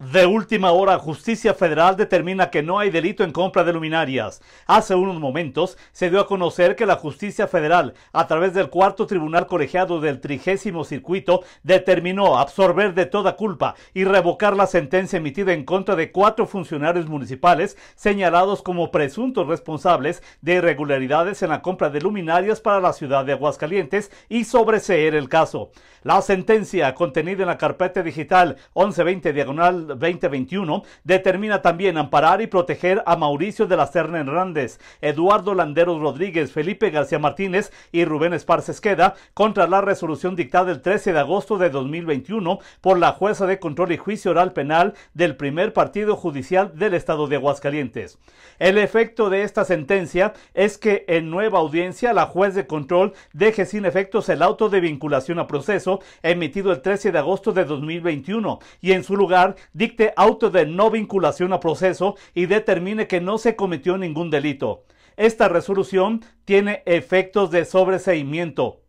De última hora, Justicia Federal determina que no hay delito en compra de luminarias. Hace unos momentos se dio a conocer que la Justicia Federal, a través del cuarto tribunal colegiado del trigésimo circuito, determinó absorber de toda culpa y revocar la sentencia emitida en contra de cuatro funcionarios municipales señalados como presuntos responsables de irregularidades en la compra de luminarias para la ciudad de Aguascalientes y sobreseer el caso. La sentencia contenida en la carpeta digital 1120 diagonal 2021 determina también amparar y proteger a Mauricio de la Serna Hernández, Eduardo Landeros Rodríguez, Felipe García Martínez y Rubén Esparza Esqueda contra la resolución dictada el 13 de agosto de 2021 por la jueza de control y juicio oral penal del primer partido judicial del estado de Aguascalientes. El efecto de esta sentencia es que en nueva audiencia la juez de control deje sin efectos el auto de vinculación a proceso emitido el 13 de agosto de 2021 y en su lugar dicte auto de no vinculación a proceso y determine que no se cometió ningún delito. Esta resolución tiene efectos de sobreseimiento.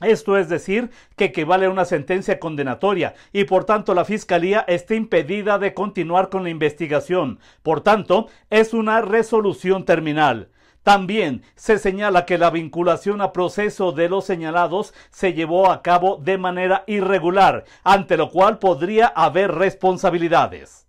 Esto es decir, que equivale a una sentencia condenatoria y por tanto la Fiscalía está impedida de continuar con la investigación. Por tanto, es una resolución terminal. También se señala que la vinculación a proceso de los señalados se llevó a cabo de manera irregular, ante lo cual podría haber responsabilidades.